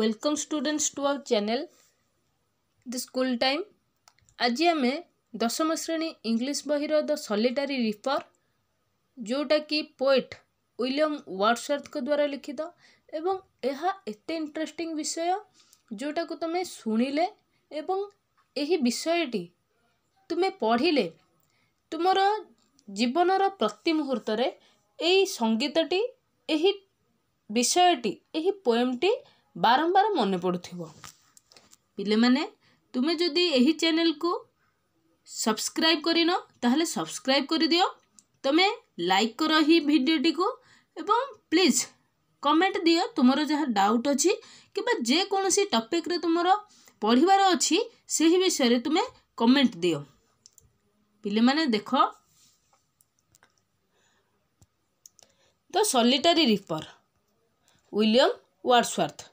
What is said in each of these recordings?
welcome students to our channel the school time ଆଜି ଆମେ ଦଶମ ଶ୍ରେଣୀ ଇଂଲିଶ ବହିର ଦ ସଲିଟାରୀ ରିପର୍ ଯେଉଁଟାକି ପୋଏଟ୍ ୱିଲିୟମ୍ ୱାର୍ଡ଼ସୱାର୍ଥଙ୍କ ଦ୍ୱାରା ଲିଖିତ ଏବଂ ଏହା ଏତେ ଇଣ୍ଟରେଷ୍ଟିଂ ବିଷୟ ଯେଉଁଟାକୁ ତୁମେ ଶୁଣିଲେ ଏବଂ ଏହି ବିଷୟଟି ତୁମେ ପଢ଼ିଲେ ତୁମର ଜୀବନର ପ୍ରତି ମୁହୂର୍ତ୍ତରେ ଏହି ସଙ୍ଗୀତଟି ଏହି ବିଷୟଟି ଏହି ପୋଏମ୍ଟି ବାରମ୍ବାର ମନେ ପଡ଼ୁଥିବ ପିଲାମାନେ ତୁମେ ଯଦି ଏହି ଚ୍ୟାନେଲ୍କୁ ସବସ୍କ୍ରାଇବ୍ କରିନ ତାହେଲେ ସବସ୍କ୍ରାଇବ୍ କରିଦିଅ ତୁମେ ଲାଇକ୍ କର ଏହି ଭିଡ଼ିଓଟିକୁ ଏବଂ ପ୍ଲିଜ୍ କମେଣ୍ଟ ଦିଅ ତୁମର ଯାହା ଡାଉଟ୍ ଅଛି କିମ୍ବା ଯେକୌଣସି ଟପିକ୍ରେ ତୁମର ପଢ଼ିବାର ଅଛି ସେହି ବିଷୟରେ ତୁମେ କମେଣ୍ଟ ଦିଅ ପିଲାମାନେ ଦେଖ the solitary reaper William Wordsworth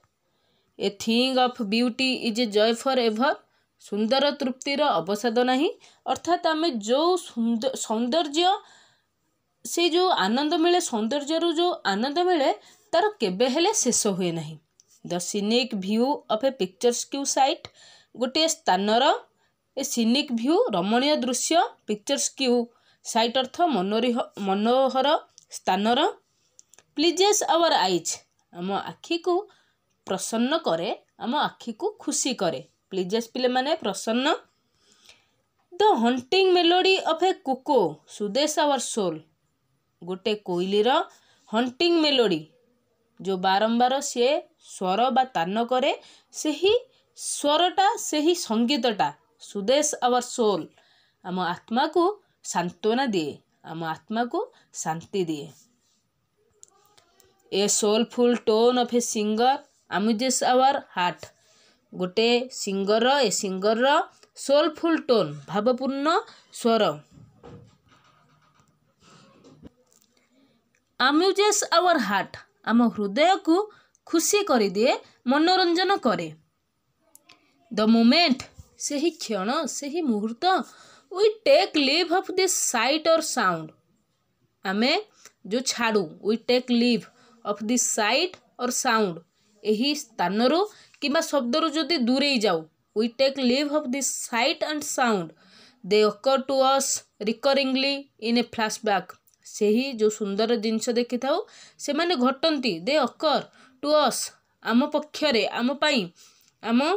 a thing of beauty is a joy for ever ସୁନ୍ଦର ତୃପ୍ତିର ଅବସାଦ ନାହିଁ ଅର୍ଥାତ୍ ଆମେ ଯେଉଁ ସୌନ୍ଦର୍ଯ୍ୟ ସେ ଯେଉଁ ଆନନ୍ଦ ମିଳେ ସୌନ୍ଦର୍ଯ୍ୟରୁ ଯେଉଁ ଆନନ୍ଦ ମିଳେ ତା'ର କେବେ ହେଲେ ଶେଷ ହୁଏ ନାହିଁ the scenic view of a picturesque site ଗୋଟିଏ ସ୍ଥାନର ଏ ସିନିକ୍ ଭ୍ୟୁ ରମଣୀୟ ଦୃଶ୍ୟ ପିକ୍ଚର୍ସ କ୍ୟୁ ସାଇଟ୍ ଅର୍ଥ ମନୋରିହ ମନୋହର ସ୍ଥାନର ପ୍ଲିଜେସ୍ ଆୱାର ଆଇଜ୍ ଆମ ଆଖିକୁ ପ୍ରସନ୍ନ କରେ ଆମ ଆଖିକୁ ଖୁସି କରେ ପ୍ଲିଜେସ୍ ପିଲେମାନେ ପ୍ରସନ୍ନ the haunting melody of a cuckoo soothes our soul ଗୋଟେ କୋଇଲିର ହଣ୍ଟିଂ ମେଲୋଡ଼ି ଯେଉଁ ବାରମ୍ବାର ସିଏ ସ୍ୱର ବା ତାନ କରେ ସେହି ସ୍ୱରଟା ସେହି ସଙ୍ଗୀତଟା ସୁଦେଶ ଆୱାର ସୋଲ୍ ଆମ ଆତ୍ମାକୁ ସାନ୍ତ୍ୱନା ଦିଏ ଆମ ଆତ୍ମାକୁ ଶାନ୍ତି ଦିଏ a soulful tone of a singer amuses our heart ଗୋଟେ ସିଙ୍ଗର ଏ ସିଙ୍ଗରର ସୋଲଫୁଲ ଟୋନ୍ ଭାବପୂର୍ଣ୍ଣ ସ୍ୱର ଆମ୍ୟୁଜେସ୍ ଆୱାର ହାର୍ଟ ଆମ ହୃଦୟକୁ ଖୁସି କରିଦିଏ ମନୋରଞ୍ଜନ କରେ ଦ ମୁମେଣ୍ଟ ସେହି କ୍ଷଣ ସେହି ମୁହୂର୍ତ୍ତ we take leave of this sight or sound ଆମେ ଯେଉଁ ଛାଡ଼ୁ we take leave of this sight or sound ଏହି ସ୍ଥାନରୁ କିମ୍ବା ଶବ୍ଦରୁ ଯଦି ଦୂରେଇ ଯାଉ we take leave of the sight and sound they occur to us recurringly in a flashback ସେହି ଯେଉଁ ସୁନ୍ଦର ଜିନିଷ ଦେଖିଥାଉ ସେମାନେ ଘଟନ୍ତି ଦେ ଅକର୍ ଟୁ ଅସ୍ ଆମ ପକ୍ଷରେ ଆମ ପାଇଁ ଆମ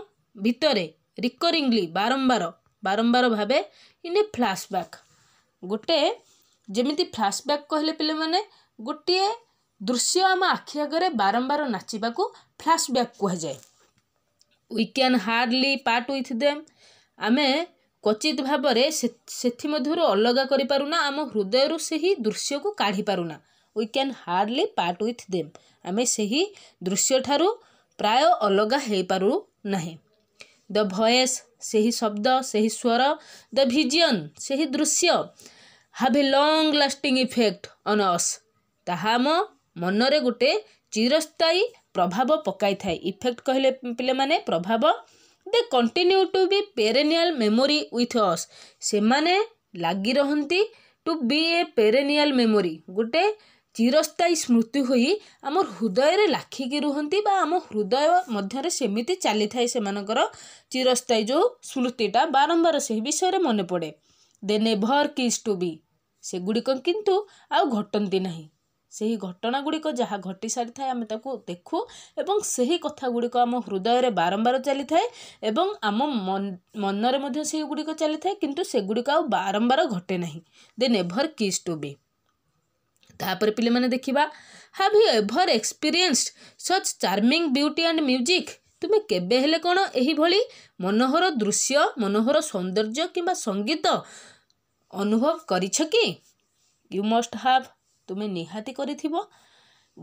ଭିତରେ ରିକରିଂଲି ବାରମ୍ବାର ବାରମ୍ବାର ଭାବେ ଇନ୍ ଏ ଫ୍ଲାସ୍ ବ୍ୟାକ୍ ଗୋଟେ ଯେମିତି ଫ୍ଲାସ୍ବ୍ୟାକ୍ କହିଲେ ପିଲାମାନେ ଗୋଟିଏ ଦୃଶ୍ୟ ଆମ ଆଖି ଆଗରେ ବାରମ୍ବାର ନାଚିବାକୁ ଫ୍ଲାସ୍ବ୍ୟାକ୍ କୁହାଯାଏ we can hardly part with them ଆମେ କ୍ୱଚିତ ଭାବରେ ସେଥିମଧ୍ୟରୁ ଅଲଗା କରିପାରୁନା ଆମ ହୃଦୟରୁ ସେହି ଦୃଶ୍ୟକୁ କାଢ଼ିପାରୁନା we can hardly part with them ଆମେ ସେହି ଦୃଶ୍ୟଠାରୁ ପ୍ରାୟ ଅଲଗା ହେଇପାରୁ ନାହିଁ ଦ ଭଏସ୍ ସେହି ଶବ୍ଦ ସେହି ସ୍ୱର ଦ ଭିଜିଅନ୍ ସେହି ଦୃଶ୍ୟ have a long lasting effect on us ତାହା ଆମ ମନରେ ଗୋଟେ ଚିରସ୍ଥାୟୀ ପ୍ରଭାବ ପକାଇଥାଏ ଇଫେକ୍ଟ କହିଲେ ପିଲାମାନେ ପ୍ରଭାବ they continue to be perennial memory with us ସେମାନେ ଲାଗି ରହନ୍ତି ଟୁ ବି ଏ ପେରେନିଆଲ ମେମୋରି ଗୋଟେ ଚିରସ୍ଥାୟୀ ସ୍ମୃତି ହୋଇ ଆମ ହୃଦୟରେ ଲାଖିକି ରୁହନ୍ତି ବା ଆମ ହୃଦୟ ମଧ୍ୟରେ ସେମିତି ଚାଲିଥାଏ ସେମାନଙ୍କର ଚିରସ୍ଥାୟୀ ଯେଉଁ ସ୍ମୃତିଟା ବାରମ୍ବାର ସେହି ବିଷୟରେ ମନେ ପଡ଼େ ଦେ ନେଭର କିସ୍ ଟୁ ବି ସେଗୁଡ଼ିକ କିନ୍ତୁ ଆଉ ଘଟନ୍ତି ନାହିଁ ସେହି ଘଟଣାଗୁଡ଼ିକ ଯାହା ଘଟି ସାରିଥାଏ ଆମେ ତାକୁ ଦେଖୁ ଏବଂ ସେହି କଥାଗୁଡ଼ିକ ଆମ ହୃଦୟରେ ବାରମ୍ବାର ଚାଲିଥାଏ ଏବଂ ଆମ ମନରେ ମଧ୍ୟ ସେଗୁଡ଼ିକ ଚାଲିଥାଏ କିନ୍ତୁ ସେଗୁଡ଼ିକ ଆଉ ବାରମ୍ବାର ଘଟେ ନାହିଁ ଦେ ନେଭର୍ କିସ୍ ଟୁ ବି ତାପରେ ପିଲାମାନେ ଦେଖିବା have you ever experienced such charming beauty and music ତୁମେ କେବେ ହେଲେ କ'ଣ ଏହିଭଳି ମନୋହର ଦୃଶ୍ୟ ମନୋହର ସୌନ୍ଦର୍ଯ୍ୟ କିମ୍ବା ସଙ୍ଗୀତ ଅନୁଭବ କରିଛ କି ୟୁ ମଷ୍ଟ ହାଭ୍ ତୁମେ ନିହାତି କରିଥିବ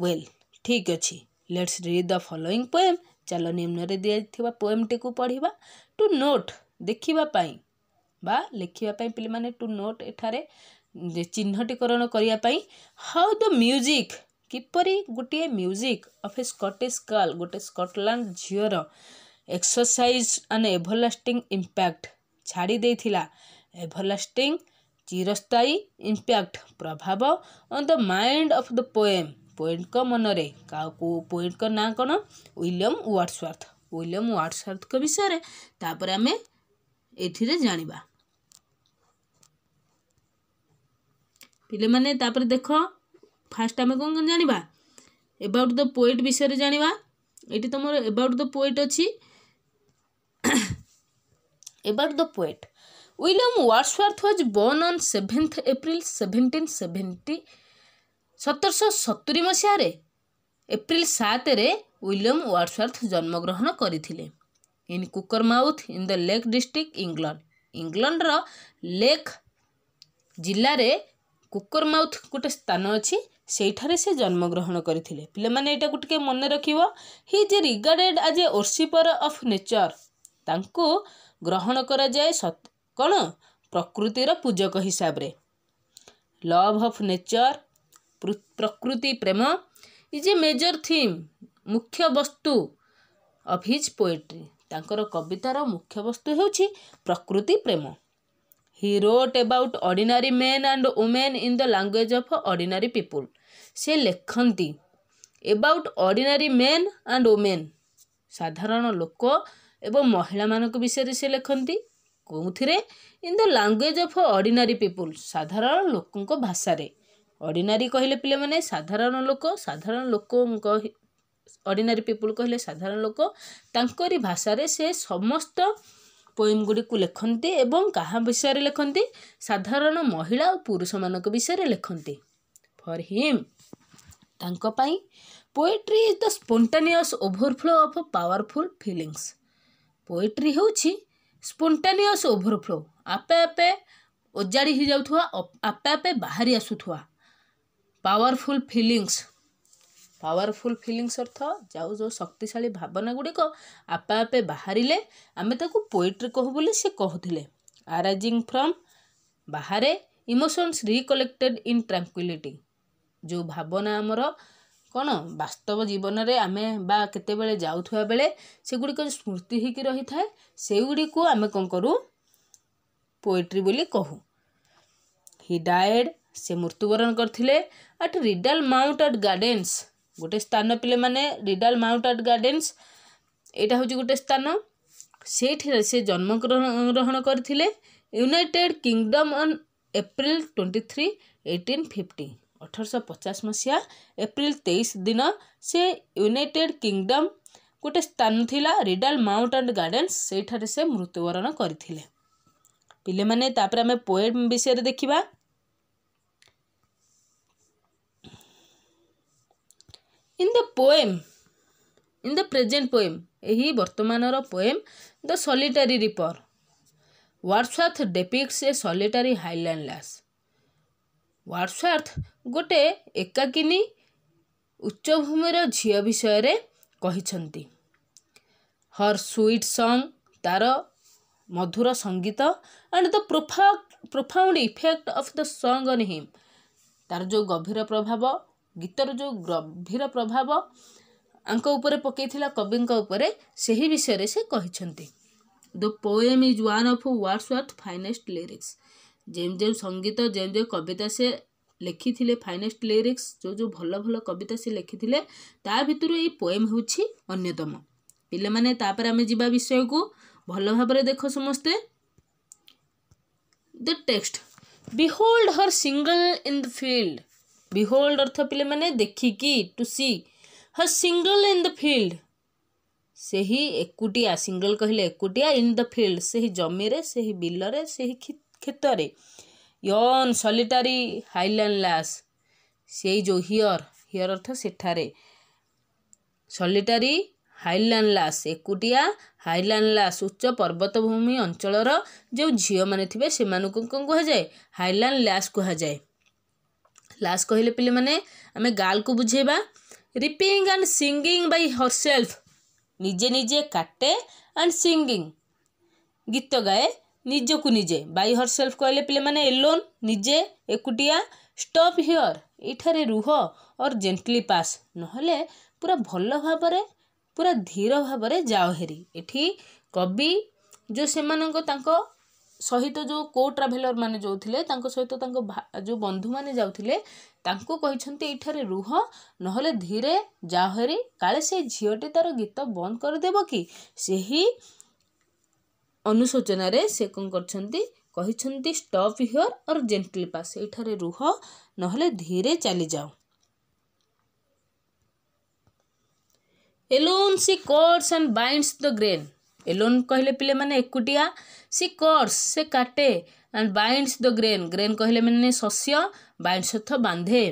ୱେଲ୍ ଠିକ୍ ଅଛି let's read the following poem ଚାଲ ନିମ୍ନରେ ଦିଆଯାଇଥିବା ପୋଏମ୍ଟିକୁ ପଢ଼ିବା ଟୁ ନୋଟ୍ ଦେଖିବା ପାଇଁ ବା ଲେଖିବା ପାଇଁ ପିଲାମାନେ ଟୁ ନୋଟ୍ ଏଠାରେ ଚିହ୍ନଟିକରଣ କରିବା ପାଇଁ ହାଉ ଦ ମ୍ୟୁଜିକ୍ କିପରି ଗୋଟିଏ music of a Scottish girl ଗୋଟେ ସ୍କଟଲାଣ୍ଡ ଝିଅର ଏକ୍ସରସାଇଜ୍ ଆଣ୍ଡ ଏଭରଲାଷ୍ଟିଂ ଇମ୍ପ୍ୟାକ୍ଟ ଛାଡ଼ି ଦେଇଥିଲା ଏଭରଲାଷ୍ଟିଂ ଚିରସ୍ଥାୟୀ ଇମ୍ପ୍ୟାକ୍ଟ ପ୍ରଭାବ on the mind of the poem ପୋଏଟ୍ଙ୍କ ମନରେ କାହାକୁ ପୋଏଟ୍ଙ୍କ ନାଁ କ'ଣ ୱିଲିୟମ୍ ୱାର୍ଡ଼ସ୍ୱାର୍ଥ ୱିଲିୟମ୍ ୱାର୍ଡ଼ସ୍ୱାର୍ଥଙ୍କ ବିଷୟରେ ତାପରେ ଆମେ ଏଥିରେ ଜାଣିବା ପିଲାମାନେ ତାପରେ ଦେଖ ଫାଷ୍ଟ ଆମେ କ'ଣ ଜାଣିବା ଏବାଉଟ୍ ଦ ପୋଏଟ୍ ବିଷୟରେ ଜାଣିବା ଏଠି ତୁମର ଏବାଉଟ୍ ଦ ପୋଏଟ୍ ଅଛି about the poet William Wordsworth was born on seventh April seventeen seventy ସତରଶହ ସତୁରି ମସିହାରେ ଏପ୍ରିଲ ସାତରେ ୱିଲିୟମ୍ ୱାର୍ଡସୱାର୍ଥ ଜନ୍ମଗ୍ରହଣ କରିଥିଲେ in Cockermouth in the Lake District England ଇଂଲଣ୍ଡର ଲେକ୍ ଜିଲ୍ଲାରେ କୁକର୍ ମାଉଥ୍ ଗୋଟେ ସ୍ଥାନ ଅଛି ସେଇଠାରେ ସେ ଜନ୍ମଗ୍ରହଣ କରିଥିଲେ ପିଲାମାନେ ଏଇଟାକୁ ଟିକେ ମନେ ରଖିବ he is regarded as a worshipper of nature ତାଙ୍କୁ ଗ୍ରହଣ କରାଯାଏ ସତ କ'ଣ ପ୍ରକୃତିର ପୂଜକ ହିସାବରେ ଲଭ୍ ଅଫ୍ ନେଚର୍ ପ୍ରକୃତି ପ୍ରେମ ଇଜ୍ ଏ ମେଜର୍ ଥିମ୍ ମୁଖ୍ୟ ବସ୍ତୁ ଅଫ୍ ହିଜ୍ ପୋଏଟ୍ରି ତାଙ୍କର କବିତାର ମୁଖ୍ୟ ବସ୍ତୁ ହେଉଛି ପ୍ରକୃତି ପ୍ରେମ he wrote about ordinary men and women in the language of ordinary people ସେ ଲେଖନ୍ତି about ordinary men and women ସାଧାରଣ ଲୋକ ଏବଂ ମହିଳାମାନଙ୍କ ବିଷୟରେ ସେ ଲେଖନ୍ତି କେଉଁଥିରେ in the language of ordinary people ସାଧାରଣ ଲୋକଙ୍କ ଭାଷାରେ ଅର୍ଡ଼ିନାରୀ କହିଲେ ପିଲାମାନେ ସାଧାରଣ ଲୋକ ସାଧାରଣ ଲୋକଙ୍କ ଅର୍ଡ଼ିନାରୀ ପିପୁଲ୍ କହିଲେ ସାଧାରଣ ଲୋକ ତାଙ୍କରି ଭାଷାରେ ସେ ସମସ୍ତ ପୋଏମ୍ ଗୁଡ଼ିକୁ ଲେଖନ୍ତି ଏବଂ କାହା ବିଷୟରେ ଲେଖନ୍ତି ସାଧାରଣ ମହିଳା ଓ ପୁରୁଷମାନଙ୍କ ବିଷୟରେ ଲେଖନ୍ତି ଫର୍ ହିମ୍ ତାଙ୍କ ପାଇଁ poetry is the spontaneous overflow of powerful feelings poetry ହେଉଛି ସ୍ପୋଣ୍ଟେନିୟସ୍ ଓଭରଫ୍ଲୋ ଆପେ ଆପେ ଉଜାଡ଼ି ହେଇଯାଉଥିବା ଆପେ ଆପେ ବାହାରି ଆସୁଥିବା ପାୱାରଫୁଲ୍ ଫିଲିଙ୍ଗସ୍ ପାୱାରଫୁଲ୍ ଫିଲିଙ୍ଗସ୍ ଅର୍ଥ ଯାଉ ଯେଉଁ ଶକ୍ତିଶାଳୀ ଭାବନା ଗୁଡ଼ିକ ଆପେ ଆପେ ବାହାରିଲେ ଆମେ ତାକୁ ପୋଏଟ୍ରି କହୁ ବୋଲି ସେ କହୁଥିଲେ ଆରାଇଜିଂ ଫ୍ରମ୍ ବାହାରେ ଇମୋସନ୍ସ ରିକଲେକ୍ଟେଡ଼୍ ଇନ୍ ଟ୍ରାଙ୍କୁଇଲିଟି ଯେଉଁ ଭାବନା ଆମର କ'ଣ ବାସ୍ତବ ଜୀବନରେ ଆମେ ବା କେତେବେଳେ ଯାଉଥିବା ବେଳେ ସେଗୁଡ଼ିକ ସ୍ମୃତି ହେଇକି ରହିଥାଏ ସେଗୁଡ଼ିକୁ ଆମେ କ'ଣ କରୁ ପୋଏଟ୍ରି ବୋଲି କହୁ ହି ଡାଏଡ୍ ସେ ମୃତ୍ୟୁବରଣ କରିଥିଲେ at Rydal Mount at gardens ଗୋଟେ ସ୍ଥାନ ପିଲେମାନେ ରିଡାଲ୍ ମାଉଣ୍ଟ ଆଟ୍ ଗାର୍ଡ଼େନ୍ସ ଏଇଟା ହେଉଛି ଗୋଟେ ସ୍ଥାନ ସେଇଠିରେ ସେ ଜନ୍ମଗ୍ରହଣ କରିଥିଲେ United Kingdom on April twenty three eighteen fifty ଅଠରଶହ ପଚାଶ ମସିହା ଏପ୍ରିଲ ତେଇଶ ଦିନ ସେ ୟୁନାଇଟେଡ଼ କିଙ୍ଗଡମ୍ ଗୋଟେ ସ୍ଥାନ ଥିଲା ରିଡାଲ ମାଉଣ୍ଟ ଆଣ୍ଡ ଗାର୍ଡ଼େନ୍ସ ସେଇଠାରେ ସେ ମୃତ୍ୟୁବରଣ କରିଥିଲେ ପିଲାମାନେ ତାପରେ ଆମେ ପୋଏମ୍ ବିଷୟରେ ଦେଖିବା in the poem in the present poem ଏହି ବର୍ତ୍ତମାନର poem the solitary reaper Wordsworth depicts a solitary Highland lass Wordsworth ଗୋଟେ ଏକାକିନି ଉଚ୍ଚଭୂମିର ଝିଅ ବିଷୟରେ କହିଛନ୍ତି ହର୍ ସୁଇଟ୍ ସଙ୍ଗ ତା'ର ମଧୁର ସଙ୍ଗୀତ ଆଣ୍ଡ ଦ ପ୍ରୋଫା profound effect of the song on him ତା'ର ଯେଉଁ ଗଭୀର ପ୍ରଭାବ ଗୀତର ଯେଉଁ ଗଭୀର ପ୍ରଭାବ ଆଙ୍କ ଉପରେ ପକାଇଥିଲା କବିଙ୍କ ଉପରେ ସେହି ବିଷୟରେ ସେ କହିଛନ୍ତି the poem is one of Wordsworth finest lyrics ଯେମ୍ ଯେମ୍ ସଙ୍ଗୀତ ଯେମ୍ ଯେମ୍ କବିତା ସେ ଲେଖିଥିଲେ ଫାଇନେଷ୍ଟ ଲିରିକ୍ସ ଯେଉଁ ଯେଉଁ ଭଲ ଭଲ କବିତା ସେ ଲେଖିଥିଲେ ତା ଭିତରୁ ଏଇ ପୋଏମ୍ ହେଉଛି ଅନ୍ୟତମ ପିଲାମାନେ ତାପରେ ଆମେ ଯିବା ବିଷୟକୁ ଭଲ ଭାବରେ ଦେଖ ସମସ୍ତେ the text behold her single in the field behold ଅର୍ଥ ପିଲାମାନେ ଦେଖିକି to see her single in the field ସେହି ଏକୁଟିଆ ସିଙ୍ଗଲ କହିଲେ ଏକୁଟିଆ ଇନ୍ ଦ ଫିଲ୍ଡ ସେହି ଜମିରେ ସେହି ବିଲରେ ସେହି ক্ষেত্রে ইয়ন সলিটারি হাইল্যান্ড লাস সেই যে হিয়র হিয়র অর্থ সেঠারে সলিটারি হাইল্যান্ড লাস একুটিয়া হাইল্যান্ড লাস উচ্চ পର୍ବতভূমি অঞ্চলর যে ঝিওমানে থিবে সেমানকু কଣ କୁହାଯାଏ ହାଇଲ୍ୟାଣ୍ଡ ଲାସ୍ କୁହାଯାଏ ଲାସ୍ କହିଲେ ପିଲାମାନେ ଆମେ ଗାର୍ଲକୁ ବୁଝେଇବା reaping and singing by herself ନିଜେ ନିଜେ କାଟେ ଆଣ୍ଡ ସିଙ୍ଗିଙ୍ଗ ଗୀତ ଗାଏ ନିଜକୁ ନିଜେ ବାଇ ହର୍ ସେଲ୍ଫ କହିଲେ ପିଲାମାନେ ଏଲୋନ୍ ନିଜେ ଏକୁଟିଆ ଷ୍ଟପ୍ ହିଅର୍ ଏଇଠାରେ ରୁହ ଅର୍ ଜେଣ୍ଟଲି ପାସ୍ ନହେଲେ ପୁରା ଭଲ ଭାବରେ ପୁରା ଧୀର ଭାବରେ ଯାଅ ହେରି ଏଠି କବି ଯେଉଁ ସେମାନଙ୍କ ତାଙ୍କ ସହିତ ଯେଉଁ କୋ ଟ୍ରାଭେଲର୍ ମାନେ ଯେଉଁ ଥିଲେ ତାଙ୍କ ସହିତ ତାଙ୍କ ଯେଉଁ ବନ୍ଧୁମାନେ ଯାଉଥିଲେ ତାଙ୍କୁ କହିଛନ୍ତି ଏଇଠାରେ ରୁହ ନହେଲେ ଧୀରେ ଯାଅ ହେରି କାଳେ ସେ ଝିଅଟି ତା'ର ଗୀତ ବନ୍ଦ କରିଦେବ କି ସେହି ଅନୁଶୋଚନାରେ ସେ କ'ଣ କରିଛନ୍ତି କହିଛନ୍ତି stop here or gently pass ଏଇଠାରେ ରୁହ ନହେଲେ ଧୀରେ ଚାଲିଯାଅ alone she cuts and binds the grain alone କହିଲେ ପିଲାମାନେ ଏକୁଟିଆ ସି କଟ୍ସ ସେ କାଟେ and binds the grain grain କହିଲେ ମାନେ ଶସ୍ୟ ବାଇଣ୍ଡସ୍ ଅର୍ଥ ବାନ୍ଧେ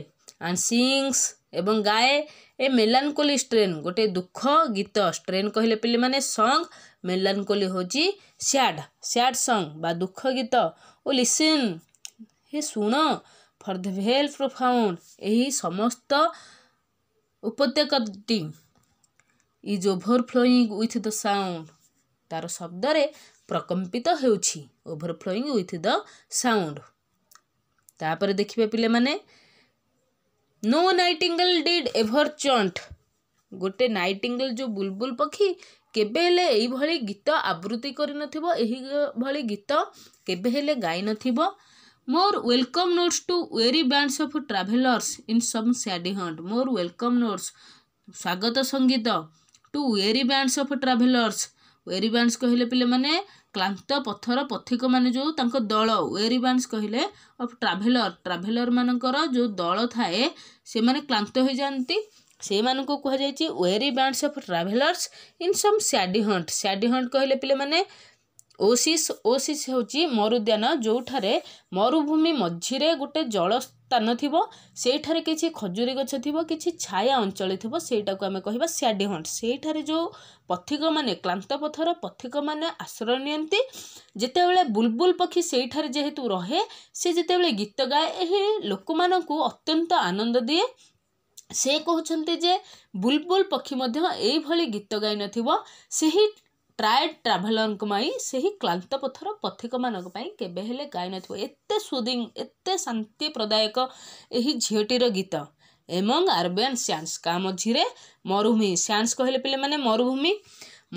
ଆଣ୍ଡ ସିଙ୍ଗସ୍ ଏବଂ ଗାଏ ଏ ମେଲାନକୋଲି ଷ୍ଟ୍ରେନ୍ ଗୋଟେ ଦୁଃଖ ଗୀତ ଷ୍ଟ୍ରେନ୍ କହିଲେ ପିଲାମାନେ ସଙ୍ଗ୍ ମେଲାନକୋଲି ହେଉଛି ସ୍ୟାଡ୍ ସ୍ୟାଡ୍ ସଙ୍ଗ୍ ବା ଦୁଃଖ ଗୀତ ଓ ଲିସିନ୍ ହେ ଶୁଣ ଫର୍ ଦ ଭେଲ୍ ପ୍ରୋଫାଉଣ୍ଡ ଏହି ସମସ୍ତ ଉପତ୍ୟକାଟି is overflowing with the sound ତାର ଶବ୍ଦରେ ପ୍ରକମ୍ପିତ ହେଉଛି ଓଭରଫ୍ଲୋଇଙ୍ଗ ୱିଥ୍ ଦ ସାଉଣ୍ଡ ତାପରେ ଦେଖିବେ ପିଲାମାନେ no nightingale did ever chant ଗୋଟେ ନାଇଟିଙ୍ଗେଲ ଯେଉଁ ବୁଲବୁଲ ପକ୍ଷୀ କେବେ ହେଲେ ଏଇଭଳି ଗୀତ ଆବୃତ୍ତି କରିନଥିବ ଏହିଭଳି ଗୀତ କେବେ ହେଲେ ଗାଇନଥିବ more welcome notes to weary bands of travellers in some shady haunt more welcome notes ସ୍ୱାଗତ ସଙ୍ଗୀତ to weary bands of travellers weary bands କହିଲେ ପିଲାମାନେ କ୍ଲାନ୍ତ ପଥର ପଥିକମାନେ ଯେଉଁ ତାଙ୍କ ଦଳ ୱେରିବାନ୍ସ କହିଲେ ଅଫ୍ ଟ୍ରାଭେଲର୍ ଟ୍ରାଭେଲର୍ମାନଙ୍କର ଯେଉଁ ଦଳ ଥାଏ ସେମାନେ କ୍ଲାନ୍ତ ହୋଇଯାଆନ୍ତି ସେଇମାନଙ୍କୁ କୁହାଯାଇଛି weary bands of travellers in some shady haunt shady haunt କହିଲେ ପିଲାମାନେ ଓସିସ୍ ଓସିସ୍ ହେଉଛି ମରୁଦ୍ୟାନ ଯେଉଁଠାରେ ମରୁଭୂମି ମଝିରେ ଗୋଟେ ଜଳ ସ୍ଥାନ ଥିବ ସେଇଠାରେ କିଛି ଖଜୁରୀ ଗଛ ଥିବ କିଛି ଛାୟା ଅଞ୍ଚଳ ଥିବ ସେଇଟାକୁ ଆମେ କହିବା ସ୍ୟାଡି ହଣ୍ଟ ସେଇଠାରେ ଯେଉଁ ପଥିକମାନେ କ୍ଲାନ୍ତ ପଥର ପଥିକମାନେ ଆଶ୍ରୟ ନିଅନ୍ତି ଯେତେବେଳେ ବୁଲବୁଲ ପକ୍ଷୀ ସେଇଠାରେ ଯେହେତୁ ରହେ ସେ ଯେତେବେଳେ ଗୀତ ଗାଏ ଏହି ଲୋକମାନଙ୍କୁ ଅତ୍ୟନ୍ତ ଆନନ୍ଦ ଦିଏ ସେ କହୁଛନ୍ତି ଯେ ବୁଲବୁଲ ପକ୍ଷୀ ମଧ୍ୟ ଏଇଭଳି ଗୀତ ଗାଇନଥିବ ସେହି ଟାୟାର୍ଡ଼ ଟ୍ରାଭେଲରଙ୍କ ପାଇଁ ସେହି କ୍ଲାନ୍ତ ପଥର ପଥିକମାନଙ୍କ ପାଇଁ କେବେ ହେଲେ ଗାଇନଥିବ ଏତେ ସୁଦିଂ ଏତେ ଶାନ୍ତି ପ୍ରଦାୟକ ଏହି ଝିଅଟିର ଗୀତ ଏବଂ ଆରବିଆନ୍ ସ୍ୟାନ୍ସ କା ମଝିରେ ମରୁଭୂମି ସ୍ୟାନ୍ସ କହିଲେ ପିଲାମାନେ ମରୁଭୂମି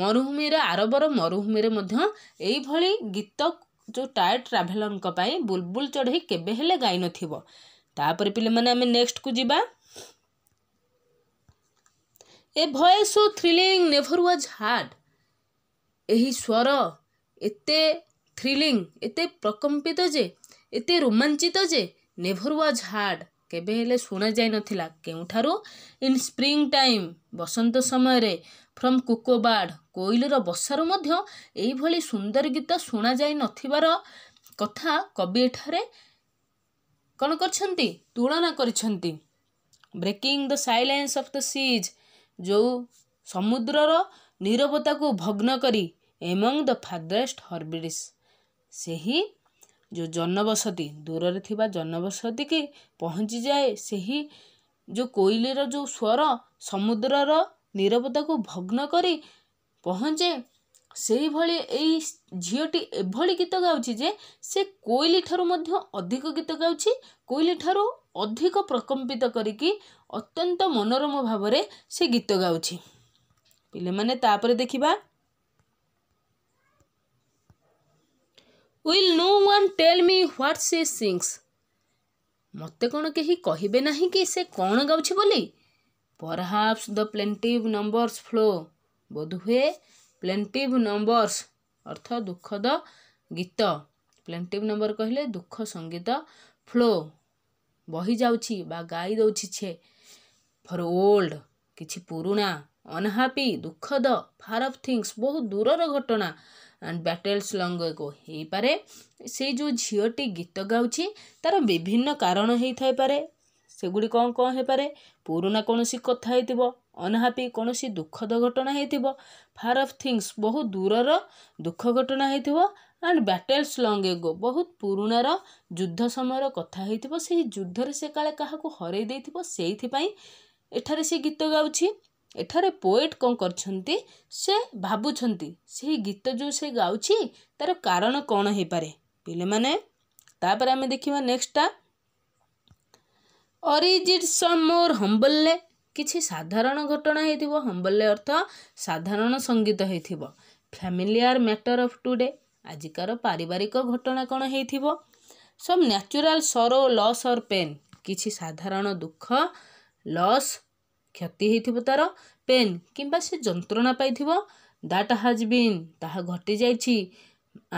ମରୁଭୂମିର ଆରବର ମରୁଭୂମିରେ ମଧ୍ୟ ଏଇଭଳି ଗୀତ ଯେଉଁ ଟାୟାର୍ଡ଼ ଟ୍ରାଭେଲରଙ୍କ ପାଇଁ ବୁଲବୁଲ ଚଢ଼େଇ କେବେ ହେଲେ ଗାଇନଥିବ ତାପରେ ପିଲାମାନେ ଆମେ ନେକ୍ସଟକୁ ଯିବା ଏ ଭଏସ୍ ଓ ଥ୍ରିଲିଂ ନେଭର୍ ୱାଜ୍ ହାର୍ଡ଼ ଏହି ସ୍ୱର ଏତେ ଥ୍ରୀଲିଂ ଏତେ ପ୍ରକମ୍ପିତ ଯେ ଏତେ ରୋମାଞ୍ଚିତ ଯେ ନେଭର ୱାଜ୍ ହାର୍ଡ଼ କେବେ ହେଲେ ଶୁଣାଯାଇନଥିଲା କେଉଁଠାରୁ ଇନ୍ ସ୍ପ୍ରିଙ୍ଗ ଟାଇମ୍ ବସନ୍ତ ସମୟରେ ଫ୍ରମ୍ କୁକୋବାର୍ଡ଼ କୋଇଲର ବସାରୁ ମଧ୍ୟ ଏହିଭଳି ସୁନ୍ଦର ଗୀତ ଶୁଣାଯାଇ ନଥିବାର କଥା କବି ଏଠାରେ କ'ଣ କରିଛନ୍ତି ତୁଳନା କରିଛନ୍ତି breaking the silence of the seas ଯେଉଁ ସମୁଦ୍ରର ନିରବତାକୁ ଭଗ୍ନ କରି ଏମଙ୍ଗ ଦ ଫାଦ୍ରେଷ୍ଟ ହର୍ବିଡ଼ିସ୍ ସେହି ଯେଉଁ ଜନବସତି ଦୂରରେ ଥିବା ଜନବସତିକି ପହଞ୍ଚିଯାଏ ସେହି ଯେଉଁ କୋଇଲିର ଯେଉଁ ସ୍ୱର ସମୁଦ୍ରର ନିରବତାକୁ ଭଗ୍ନ କରି ପହଞ୍ଚେ ସେହିଭଳି ଏଇ ଝିଅଟି ଏଭଳି ଗୀତ ଗାଉଛି ଯେ ସେ କୋଇଲି ଠାରୁ ମଧ୍ୟ ଅଧିକ ଗୀତ ଗାଉଛି କୋଇଲି ଠାରୁ ଅଧିକ ପ୍ରକମ୍ପିତ କରିକି ଅତ୍ୟନ୍ତ ମନୋରମ ଭାବରେ ସେ ଗୀତ ଗାଉଛି ପିଲାମାନେ ତାପରେ ଦେଖିବା will no one tell me what she sings ମୋତେ କ'ଣ କେହି କହିବେ ନାହିଁ କି ସେ କ'ଣ ଗାଉଛି ବୋଲି ପରହାପ୍ସ ଦ ପ୍ଲେଣ୍ଟିଭ୍ ନମ୍ବର୍ସ ଫ୍ଲୋ ବୋଧହୁଏ ପ୍ଲେଣ୍ଟିଭ୍ ନମ୍ବର୍ସ ଅର୍ଥ ଦୁଃଖଦ ଗୀତ ପ୍ଲେଣ୍ଟିଭ୍ ନମ୍ବର କହିଲେ ଦୁଃଖ ସଙ୍ଗୀତ ଫ୍ଲୋ ବହିଯାଉଛି ବା ଗାଇ ଦେଉଛି ଛେ ଫର୍ ଓଲ୍ଡ କିଛି ପୁରୁଣା ଅନହାପି ଦୁଃଖଦ ଫାର୍ ଅଫ୍ ଥିଙ୍ଗସ୍ ବହୁତ ଦୂରର ଘଟଣା ଆଣ୍ଡ ବ୍ୟାଟେଲ୍ସ ଲଙ୍ଗକୁ ହେଇପାରେ ସେଇ ଯେଉଁ ଝିଅଟି ଗୀତ ଗାଉଛି ତା'ର ବିଭିନ୍ନ କାରଣ ହେଇଥାଇପାରେ ସେଗୁଡ଼ିକ କ'ଣ କ'ଣ ହେଇପାରେ ପୁରୁଣା କୌଣସି କଥା ହେଇଥିବ ଅନହାପି କୌଣସି ଦୁଃଖଦ ଘଟଣା ହେଇଥିବ ଫାର୍ ଅଫ୍ ଥିଙ୍ଗସ୍ ବହୁତ ଦୂରର ଦୁଃଖ ଘଟଣା ହେଇଥିବ ଆଣ୍ଡ ବ୍ୟାଟେଲ୍ସ ଲଙ୍ଗେଗୋ ବହୁତ ପୁରୁଣାର ଯୁଦ୍ଧ ସମୟର କଥା ହେଇଥିବ ସେହି ଯୁଦ୍ଧରେ ସେ କାଳେ କାହାକୁ ହରେଇ ଦେଇଥିବ ସେଇଥିପାଇଁ ଏଠାରେ ସେ ଗୀତ ଗାଉଛି ଏଠାରେ ପୋଏଟ୍ କ'ଣ କରିଛନ୍ତି ସେ ଭାବୁଛନ୍ତି ସେହି ଗୀତ ଯେଉଁ ସେ ଗାଉଛି ତା'ର କାରଣ କ'ଣ ହେଇପାରେ ପିଲାମାନେ ତାପରେ ଆମେ ଦେଖିବା ନେକ୍ସଟା ଅରିଜିତ ମୋର ହମ୍ବଲ୍ଲେ କିଛି ସାଧାରଣ ଘଟଣା ହେଇଥିବ ହମ୍ବଲ୍ଲେ ଅର୍ଥ ସାଧାରଣ ସଙ୍ଗୀତ ହେଇଥିବ ଫ୍ୟାମିଲିଆର ମ୍ୟାଟର୍ ଅଫ୍ ଟୁଡେ ଆଜିକାର ପାରିବାରିକ ଘଟଣା କ'ଣ ହେଇଥିବ some natural sorrow loss or pain କିଛି ସାଧାରଣ ଦୁଃଖ ଲସ୍ କ୍ଷତି ହେଇଥିବ ତା'ର ପେନ୍ କିମ୍ବା ସେ ଯନ୍ତ୍ରଣା ପାଇଥିବ ଦ୍ୟାଟ୍ ହାଜ୍ ବିନ୍ ତାହା ଘଟିଯାଇଛି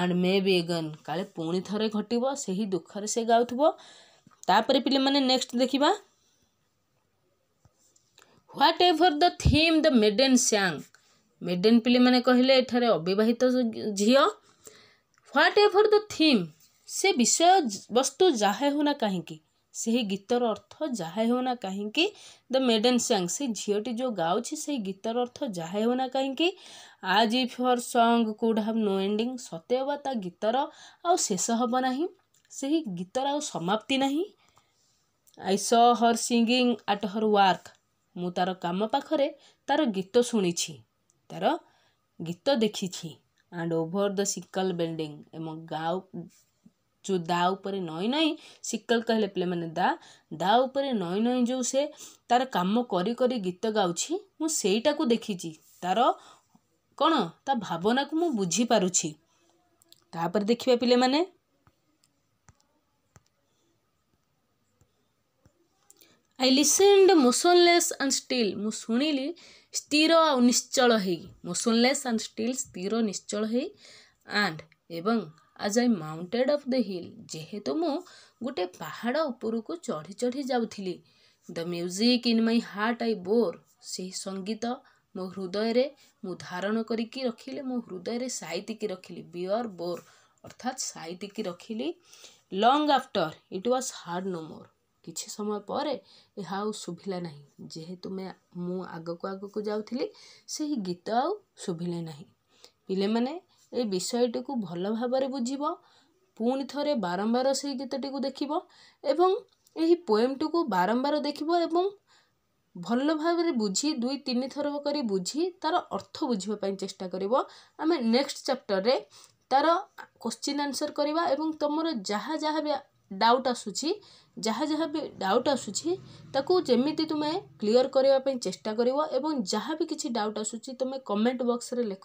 ଆଣ୍ଡ ମେ ବି ଏଗନ୍ କାଳେ ପୁଣି ଥରେ ଘଟିବ ସେହି ଦୁଃଖରେ ସେ ଗାଉଥିବ ତାପରେ ପିଲାମାନେ ନେକ୍ସଟ ଦେଖିବା whatever the theme the maiden sang maiden ପିଲାମାନେ କହିଲେ ଏଠାରେ ଅବିବାହିତ ଝିଅ ହ୍ୱାଟ୍ ଏଭର୍ ଦ ଥିମ୍ ସେ ବିଷୟବସ୍ତୁ ଯାହା ହେଉନା କାହିଁକି ସେହି ଗୀତର ଅର୍ଥ ଯାହା ହେଉନା କାହିଁକି ଦ ମେଡ଼େନ୍ ସଙ୍ଗ ସେ ଝିଅଟି ଯେଉଁ ଗାଉଛି ସେହି ଗୀତର ଅର୍ଥ ଯାହା ହେଉନା କାହିଁକି as if her song could have no ending ସତେ ହେବା ତା ଗୀତର ଆଉ ଶେଷ ହେବ ନାହିଁ ସେହି ଗୀତର ଆଉ ସମାପ୍ତି ନାହିଁ I saw her singing at her work ମୁଁ ତାର କାମ ପାଖରେ ତାର ଗୀତ ଶୁଣିଛି ତାର ଗୀତ ଦେଖିଛି and over the sickle bending ଏବଂ ଗାଉ ଯେଉଁ ଦା ଉପରେ ନଈ ନଈ ସିକଲ କହିଲେ ପିଲାମାନେ ଦା ଦା ଉପରେ ନଈ ନଈ ଯେଉଁ ସେ ତାର କାମ କରି କରି ଗୀତ ଗାଉଛି ମୁଁ ସେଇଟାକୁ ଦେଖିଛି ତାର କ'ଣ ତା ଭାବନାକୁ ମୁଁ ବୁଝିପାରୁଛି ତାପରେ ଦେଖିବା ପିଲାମାନେ I listened motionless and still ମୁଁ ଶୁଣିଲି ସ୍ଥିର ଆଉ ନିଶ୍ଚଳ ହେଇ ମୋସନଲେସ୍ ଆଣ୍ଡ ଷ୍ଟିଲ୍ ସ୍ଥିର ନିଶ୍ଚଳ ହେଇ ଆଣ୍ଡ ଏବଂ as I mounted up the hill जेहेतु मु गोटे पहाड़ उपरको चढ़ी चढ़ी जा the music in my heart I bore से ही संगीत मो हृदय मु धारण करी रखिले मो हृदय साइतिकी रखिली बियर बोर अर्थात साइतिकी रखिली long after it was heard no more कि समय पर यह शुभिला ना जेहेतु मैं को आग को जाऊ गीत आ शुभिले ना पे मैंने ଏ ବିଷୟଟିକୁ ଭଲ ଭାବରେ ବୁଝିବ ପୁଣି ଥରେ ବାରମ୍ବାର ସେଇ ଗୀତଟିକୁ ଦେଖିବ ଏବଂ ଏହି ପୋଏମ୍ଟିକୁ ବାରମ୍ବାର ଦେଖିବ ଏବଂ ଭଲ ଭାବରେ ବୁଝି ଦୁଇ ତିନି ଥର କରି ବୁଝି ତା'ର ଅର୍ଥ ବୁଝିବା ପାଇଁ ଚେଷ୍ଟା କରିବ ଆମେ ନେକ୍ସଟ ଚାପ୍ଟରରେ ତା'ର କୋଶ୍ଚିନ୍ ଆନ୍ସର୍ କରିବା ଏବଂ ତୁମର ଯାହା ଯାହା ବି ଡାଉଟ୍ ଆସୁଛି ଯାହା ଯାହା ବି ଡାଉଟ୍ ଆସୁଛି ତାକୁ ଯେମିତି ତୁମେ କ୍ଲିଅର୍ କରିବା ପାଇଁ ଚେଷ୍ଟା କରିବ ଏବଂ ଯାହା ବି କିଛି ଡାଉଟ୍ ଆସୁଛି ତୁମେ କମେଣ୍ଟ ବକ୍ସରେ ଲେଖ